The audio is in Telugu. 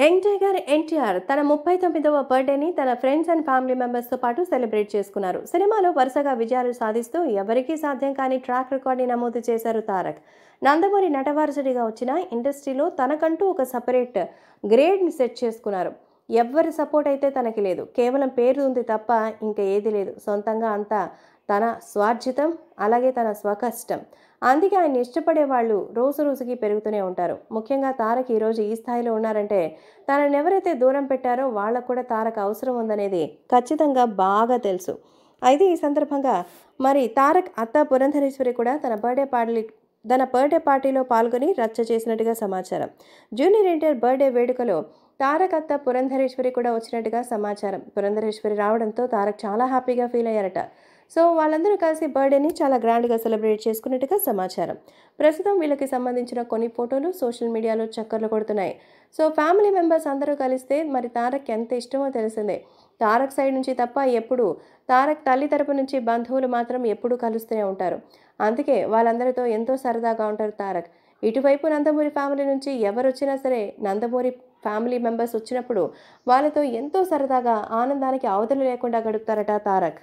యంగ్ టైగర్ ఎన్టీఆర్ తన ముప్పై తొమ్మిదవ బర్త్డేని తన ఫ్రెండ్స్ అండ్ ఫ్యామిలీ మెంబర్స్తో పాటు సెలబ్రేట్ చేసుకున్నారు సినిమాలో వరుసగా విజయాలు సాధిస్తూ ఎవరికీ సాధ్యం కాని ట్రాక్ రికార్డ్ని నమోదు చేశారు తారక్ నందమూరి నటవారసుడిగా వచ్చిన ఇండస్ట్రీలో తనకంటూ ఒక సపరేట్ గ్రేడ్ని సెట్ చేసుకున్నారు ఎవ్వరి సపోర్ట్ అయితే తనకి లేదు కేవలం పేరు ఉంది తప్ప ఇంకా ఏది లేదు సొంతంగా అంతా తన స్వార్జితం అలాగే తన స్వకష్టం అందుకే ఆయన ఇష్టపడే వాళ్ళు రోజు రోజుకి పెరుగుతూనే ఉంటారు ముఖ్యంగా తారక్ ఈరోజు ఈ స్థాయిలో ఉన్నారంటే తనని ఎవరైతే దూరం పెట్టారో వాళ్ళకు కూడా తారక్ అవసరం ఉందనేది ఖచ్చితంగా బాగా తెలుసు అయితే ఈ సందర్భంగా మరి తారక్ అత్త పురంధరేశ్వరి కూడా తన బర్త్డే పార్టీ తన బర్త్డే పార్టీలో పాల్గొని రచ్చ చేసినట్టుగా సమాచారం జూనియర్ ఎన్టీఆర్ బర్త్డే వేడుకలో తారక్ అత్త పురంధరేశ్వరి కూడా వచ్చినట్టుగా సమాచారం పురంధరేశ్వరి రావడంతో తారక్ చాలా హ్యాపీగా ఫీల్ అయ్యారట సో వాళ్ళందరూ కలిసి బర్త్డేని చాలా గ్రాండ్గా సెలబ్రేట్ చేసుకున్నట్టుగా సమాచారం ప్రస్తుతం వీళ్ళకి సంబంధించిన కొన్ని ఫోటోలు సోషల్ మీడియాలో చక్కర్లు కొడుతున్నాయి సో ఫ్యామిలీ మెంబర్స్ అందరూ కలిస్తే మరి తారక్ ఎంత ఇష్టమో తెలిసిందే తారక్ సైడ్ నుంచి తప్ప ఎప్పుడు తారక్ తల్లి తరపు నుంచి బంధువులు మాత్రం ఎప్పుడూ కలుస్తూనే ఉంటారు అందుకే వాళ్ళందరితో ఎంతో సరదాగా ఉంటారు తారక్ ఇటువైపు నందమూరి ఫ్యామిలీ నుంచి ఎవరు వచ్చినా సరే నందమూరి ఫ్యామిలీ మెంబర్స్ వచ్చినప్పుడు వాళ్ళతో ఎంతో సరదాగా ఆనందానికి అవధులు లేకుండా గడుపుతారట తారక్